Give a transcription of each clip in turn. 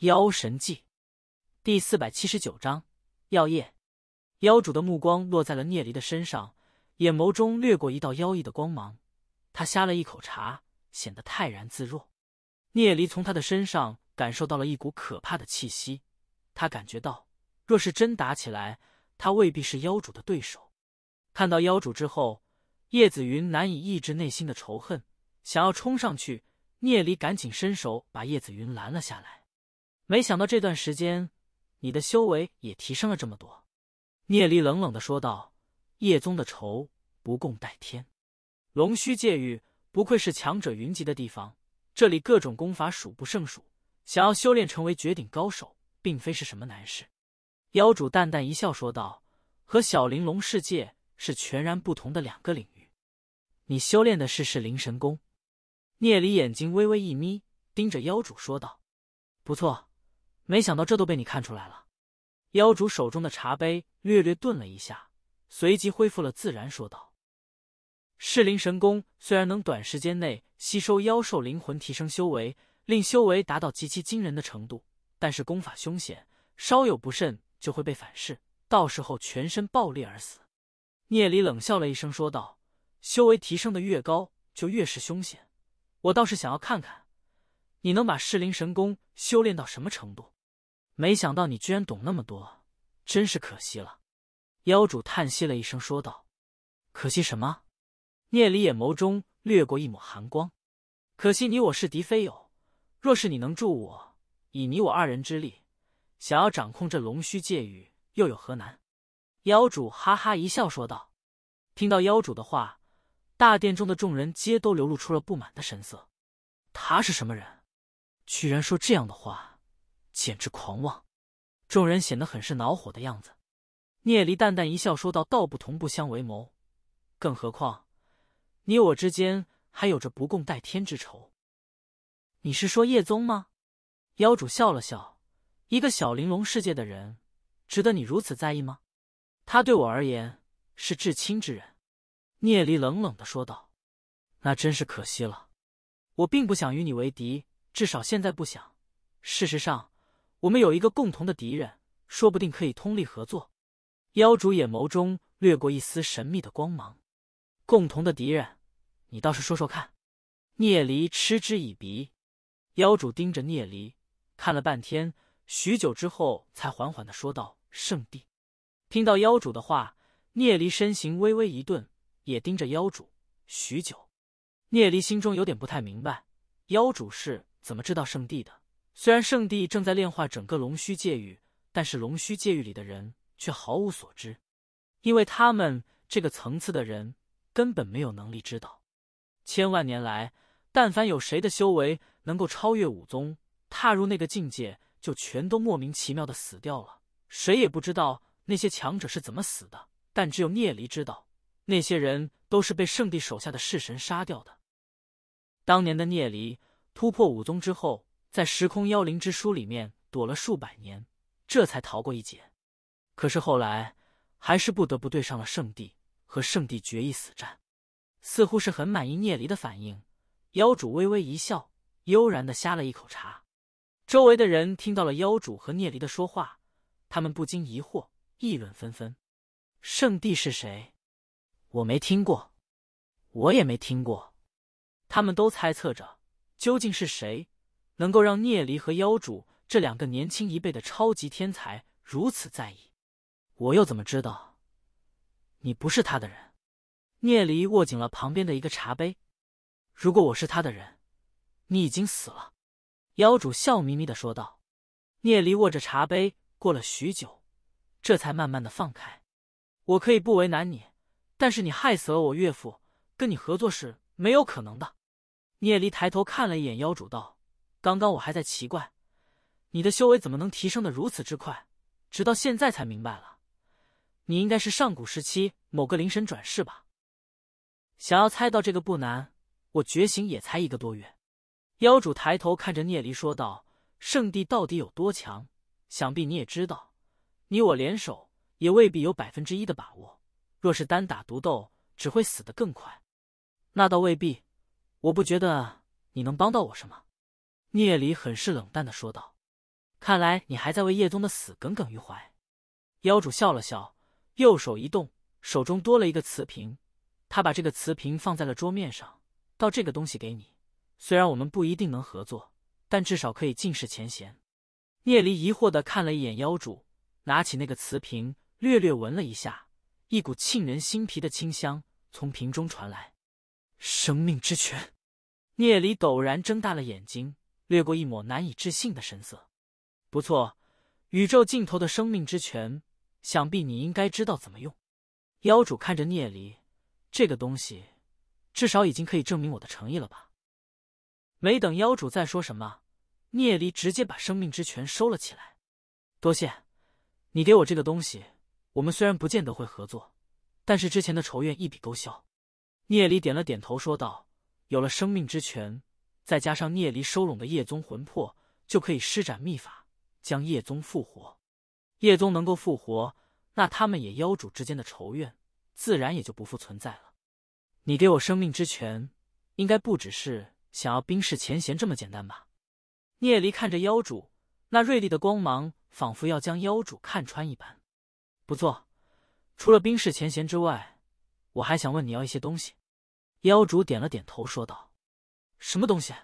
妖神记第四百七十九章药业，妖主的目光落在了聂离的身上，眼眸中掠过一道妖异的光芒。他呷了一口茶，显得泰然自若。聂离从他的身上感受到了一股可怕的气息，他感觉到，若是真打起来，他未必是妖主的对手。看到妖主之后，叶子云难以抑制内心的仇恨，想要冲上去。聂离赶紧伸手把叶子云拦了下来。没想到这段时间，你的修为也提升了这么多。”聂离冷冷的说道，“叶宗的仇不共戴天。”龙虚界域不愧是强者云集的地方，这里各种功法数不胜数，想要修炼成为绝顶高手，并非是什么难事。”妖主淡淡一笑说道，“和小玲珑世界是全然不同的两个领域，你修炼的是是灵神功。”聂离眼睛微微一眯，盯着妖主说道，“不错。”没想到这都被你看出来了。妖主手中的茶杯略略顿了一下，随即恢复了自然，说道：“噬灵神功虽然能短时间内吸收妖兽灵魂，提升修为，令修为达到极其惊人的程度，但是功法凶险，稍有不慎就会被反噬，到时候全身爆裂而死。”聂离冷笑了一声，说道：“修为提升的越高，就越是凶险。我倒是想要看看，你能把噬灵神功修炼到什么程度。”没想到你居然懂那么多，真是可惜了。妖主叹息了一声说道：“可惜什么？”聂离眼眸中掠过一抹寒光：“可惜你我是敌非友。若是你能助我，以你我二人之力，想要掌控这龙须界域又有何难？”妖主哈哈一笑说道。听到妖主的话，大殿中的众人皆都流露出了不满的神色。他是什么人？居然说这样的话！简直狂妄！众人显得很是恼火的样子。聂离淡淡一笑，说道：“道不同不相为谋，更何况你我之间还有着不共戴天之仇。”你是说叶宗吗？妖主笑了笑：“一个小玲珑世界的人，值得你如此在意吗？他对我而言是至亲之人。”聂离冷冷的说道：“那真是可惜了。我并不想与你为敌，至少现在不想。事实上。”我们有一个共同的敌人，说不定可以通力合作。妖主眼眸中掠过一丝神秘的光芒。共同的敌人，你倒是说说看。聂离嗤之以鼻。妖主盯着聂离看了半天，许久之后才缓缓的说道：“圣地。”听到妖主的话，聂离身形微微一顿，也盯着妖主许久。聂离心中有点不太明白，妖主是怎么知道圣地的。虽然圣帝正在炼化整个龙虚界域，但是龙虚界域里的人却毫无所知，因为他们这个层次的人根本没有能力知道。千万年来，但凡有谁的修为能够超越武宗，踏入那个境界，就全都莫名其妙的死掉了，谁也不知道那些强者是怎么死的。但只有聂离知道，那些人都是被圣帝手下的弑神杀掉的。当年的聂离突破武宗之后。在时空妖灵之书里面躲了数百年，这才逃过一劫。可是后来还是不得不对上了圣帝，和圣帝决一死战。似乎是很满意聂离的反应，妖主微微一笑，悠然的呷了一口茶。周围的人听到了妖主和聂离的说话，他们不禁疑惑，议论纷纷。圣帝是谁？我没听过，我也没听过。他们都猜测着究竟是谁。能够让聂离和妖主这两个年轻一辈的超级天才如此在意，我又怎么知道你不是他的人？聂离握紧了旁边的一个茶杯。如果我是他的人，你已经死了。妖主笑眯眯的说道。聂离握着茶杯，过了许久，这才慢慢的放开。我可以不为难你，但是你害死了我岳父，跟你合作是没有可能的。聂离抬头看了一眼妖主，道。刚刚我还在奇怪，你的修为怎么能提升的如此之快？直到现在才明白了，你应该是上古时期某个灵神转世吧？想要猜到这个不难，我觉醒也才一个多月。妖主抬头看着聂离说道：“圣地到底有多强？想必你也知道，你我联手也未必有百分之一的把握。若是单打独斗，只会死得更快。”那倒未必，我不觉得你能帮到我什么。聂离很是冷淡的说道：“看来你还在为叶宗的死耿耿于怀。”妖主笑了笑，右手一动，手中多了一个瓷瓶。他把这个瓷瓶放在了桌面上，倒这个东西给你。虽然我们不一定能合作，但至少可以尽释前嫌。”聂离疑惑的看了一眼妖主，拿起那个瓷瓶，略略闻了一下，一股沁人心脾的清香从瓶中传来。生命之泉！聂离陡然睁大了眼睛。掠过一抹难以置信的神色。不错，宇宙尽头的生命之泉，想必你应该知道怎么用。妖主看着聂离，这个东西至少已经可以证明我的诚意了吧？没等妖主再说什么，聂离直接把生命之泉收了起来。多谢你给我这个东西，我们虽然不见得会合作，但是之前的仇怨一笔勾销。聂离点了点头，说道：“有了生命之泉。”再加上聂离收拢的叶宗魂魄，就可以施展秘法将叶宗复活。叶宗能够复活，那他们也妖主之间的仇怨自然也就不复存在了。你给我生命之泉，应该不只是想要冰释前嫌这么简单吧？聂离看着妖主，那锐利的光芒仿佛要将妖主看穿一般。不错，除了冰释前嫌之外，我还想问你要一些东西。妖主点了点头，说道。什么东西？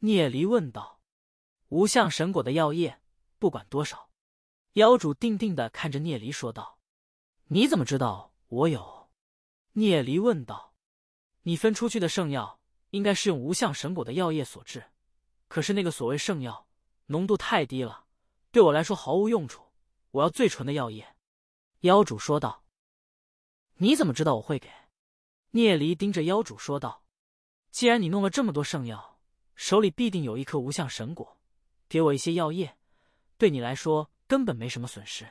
聂离问道。无相神果的药液，不管多少。妖主定定的看着聂离说道：“你怎么知道我有？”聂离问道：“你分出去的圣药，应该是用无相神果的药液所制，可是那个所谓圣药，浓度太低了，对我来说毫无用处。我要最纯的药液。”妖主说道：“你怎么知道我会给？”聂离盯着妖主说道。既然你弄了这么多圣药，手里必定有一颗无相神果，给我一些药液，对你来说根本没什么损失。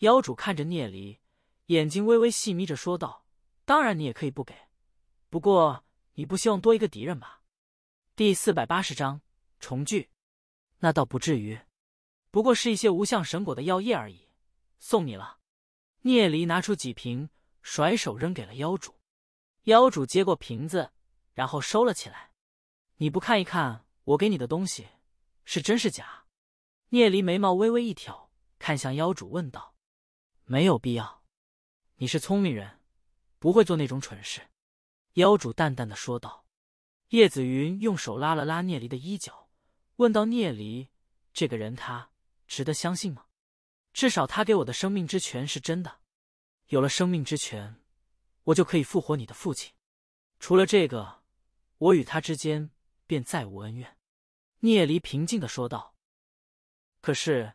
妖主看着聂离，眼睛微微细眯着说道：“当然，你也可以不给，不过你不希望多一个敌人吧？”第四百八十章重聚，那倒不至于，不过是一些无相神果的药液而已，送你了。聂离拿出几瓶，甩手扔给了妖主。妖主接过瓶子。然后收了起来。你不看一看我给你的东西是真是假？聂离眉毛微微一挑，看向妖主问道：“没有必要。你是聪明人，不会做那种蠢事。”妖主淡淡的说道。叶子云用手拉了拉聂离的衣角，问道：“聂离这个人，他值得相信吗？至少他给我的生命之泉是真的。有了生命之泉，我就可以复活你的父亲。除了这个。”我与他之间便再无恩怨。”聂离平静的说道。“可是，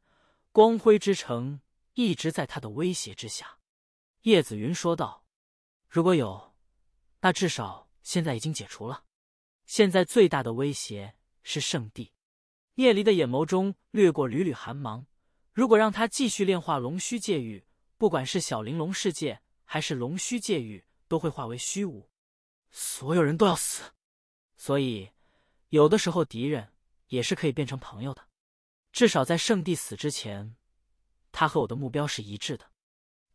光辉之城一直在他的威胁之下。”叶子云说道。“如果有，那至少现在已经解除了。现在最大的威胁是圣地。”聂离的眼眸中掠过缕缕寒芒。如果让他继续炼化龙须界域，不管是小玲珑世界还是龙须界域，都会化为虚无，所有人都要死。所以，有的时候敌人也是可以变成朋友的，至少在圣帝死之前，他和我的目标是一致的。”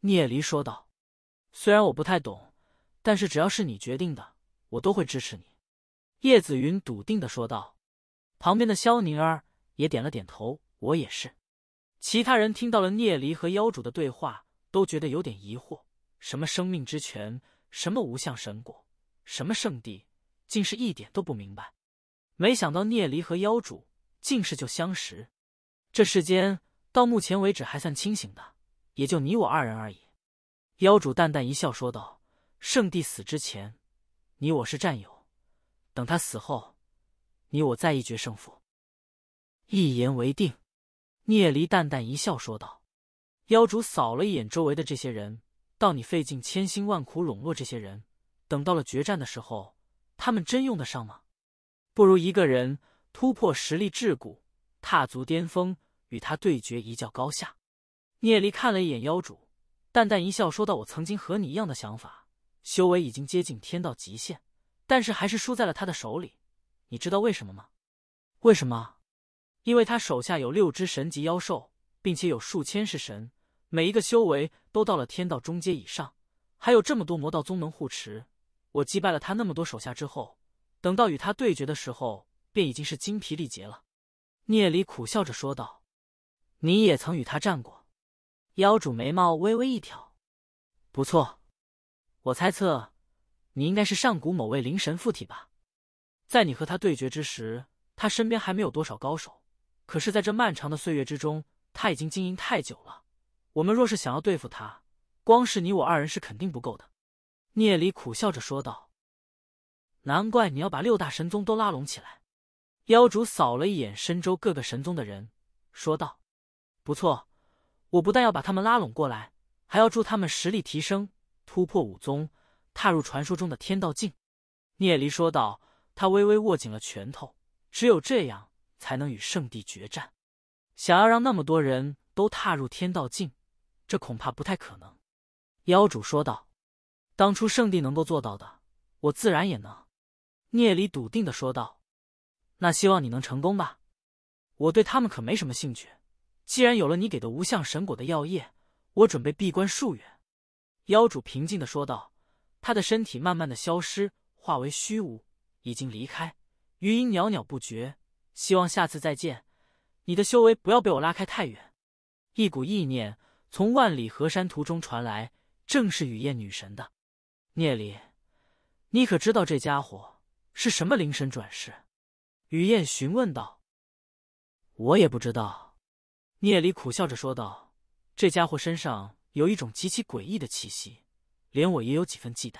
聂离说道。“虽然我不太懂，但是只要是你决定的，我都会支持你。”叶子云笃定的说道。旁边的萧宁儿也点了点头：“我也是。”其他人听到了聂离和妖主的对话，都觉得有点疑惑：什么生命之泉，什么无相神果，什么圣地，竟是一点都不明白。没想到聂离和妖主竟是就相识。这世间到目前为止还算清醒的，也就你我二人而已。妖主淡淡一笑说道：“圣帝死之前，你我是战友；等他死后，你我再一决胜负。”一言为定。聂离淡淡一笑说道：“妖主扫了一眼周围的这些人，到你费尽千辛万苦笼络这些人，等到了决战的时候。”他们真用得上吗？不如一个人突破实力桎梏，踏足巅峰，与他对决一较高下。聂离看了一眼妖主，淡淡一笑，说道：“我曾经和你一样的想法，修为已经接近天道极限，但是还是输在了他的手里。你知道为什么吗？为什么？因为他手下有六只神级妖兽，并且有数千世神，每一个修为都到了天道中阶以上，还有这么多魔道宗门护持。”我击败了他那么多手下之后，等到与他对决的时候，便已经是精疲力竭了。聂离苦笑着说道：“你也曾与他战过。”妖主眉毛微微一挑：“不错，我猜测你应该是上古某位灵神附体吧？在你和他对决之时，他身边还没有多少高手。可是，在这漫长的岁月之中，他已经经营太久了。我们若是想要对付他，光是你我二人是肯定不够的。”聂离苦笑着说道：“难怪你要把六大神宗都拉拢起来。”妖主扫了一眼深州各个神宗的人，说道：“不错，我不但要把他们拉拢过来，还要助他们实力提升，突破武宗，踏入传说中的天道境。”聂离说道，他微微握紧了拳头。只有这样才能与圣地决战。想要让那么多人都踏入天道境，这恐怕不太可能。”妖主说道。当初圣帝能够做到的，我自然也能。”聂离笃定的说道。“那希望你能成功吧。我对他们可没什么兴趣。既然有了你给的无相神果的药液，我准备闭关数月。”妖主平静的说道。他的身体慢慢的消失，化为虚无，已经离开。余音袅袅不绝。希望下次再见。你的修为不要被我拉开太远。”一股意念从万里河山图中传来，正是雨燕女神的。聂离，你可知道这家伙是什么灵神转世？雨燕询问道。我也不知道，聂离苦笑着说道。这家伙身上有一种极其诡异的气息，连我也有几分忌惮。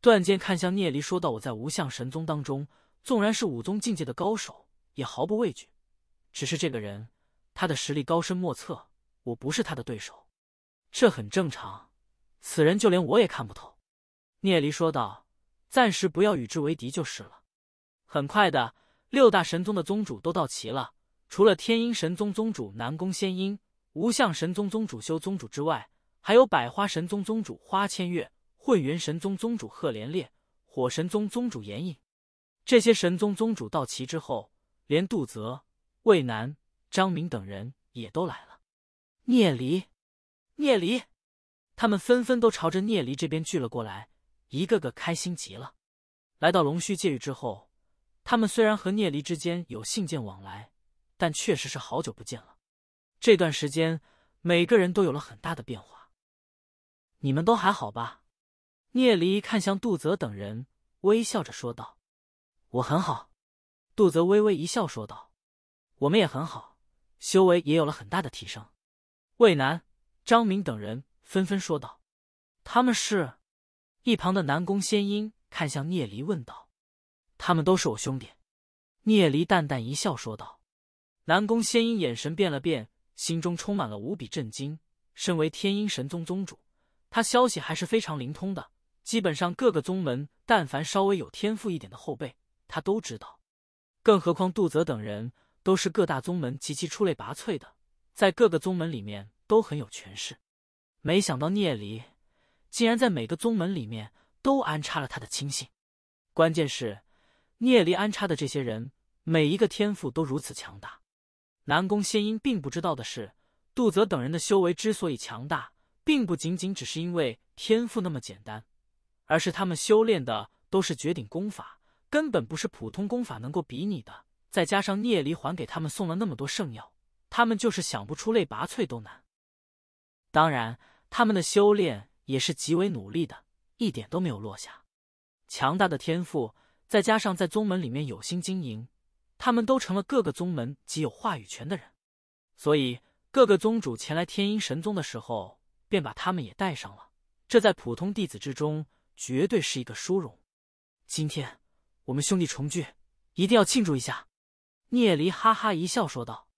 段剑看向聂离说道：“我在无相神宗当中，纵然是武宗境界的高手，也毫不畏惧。只是这个人，他的实力高深莫测，我不是他的对手。这很正常，此人就连我也看不透。”聂离说道：“暂时不要与之为敌就是了。”很快的，六大神宗的宗主都到齐了，除了天音神宗宗主南宫仙音、无相神宗宗主修宗主之外，还有百花神宗宗主花千月、混元神宗宗主贺连烈、火神宗宗主炎影。这些神宗宗主到齐之后，连杜泽、魏南、张明等人也都来了。聂离，聂离，他们纷纷都朝着聂离这边聚了过来。一个个开心极了。来到龙须界域之后，他们虽然和聂离之间有信件往来，但确实是好久不见了。这段时间，每个人都有了很大的变化。你们都还好吧？聂离看向杜泽等人，微笑着说道：“我很好。”杜泽微微一笑说道：“我们也很好，修为也有了很大的提升。”魏南、张明等人纷纷说道：“他们是。”一旁的南宫仙音看向聂离，问道：“他们都是我兄弟。”聂离淡淡一笑，说道：“南宫仙音眼神变了变，心中充满了无比震惊。身为天阴神宗宗主，他消息还是非常灵通的，基本上各个宗门，但凡稍微有天赋一点的后辈，他都知道。更何况杜泽等人都是各大宗门极其出类拔萃的，在各个宗门里面都很有权势。没想到聂离。”竟然在每个宗门里面都安插了他的亲信，关键是聂离安插的这些人，每一个天赋都如此强大。南宫仙音并不知道的是，杜泽等人的修为之所以强大，并不仅仅只是因为天赋那么简单，而是他们修炼的都是绝顶功法，根本不是普通功法能够比拟的。再加上聂离还给他们送了那么多圣药，他们就是想不出类拔萃都难。当然，他们的修炼。也是极为努力的，一点都没有落下。强大的天赋，再加上在宗门里面有心经营，他们都成了各个宗门极有话语权的人。所以，各个宗主前来天音神宗的时候，便把他们也带上了。这在普通弟子之中，绝对是一个殊荣。今天我们兄弟重聚，一定要庆祝一下。聂离哈哈一笑说道。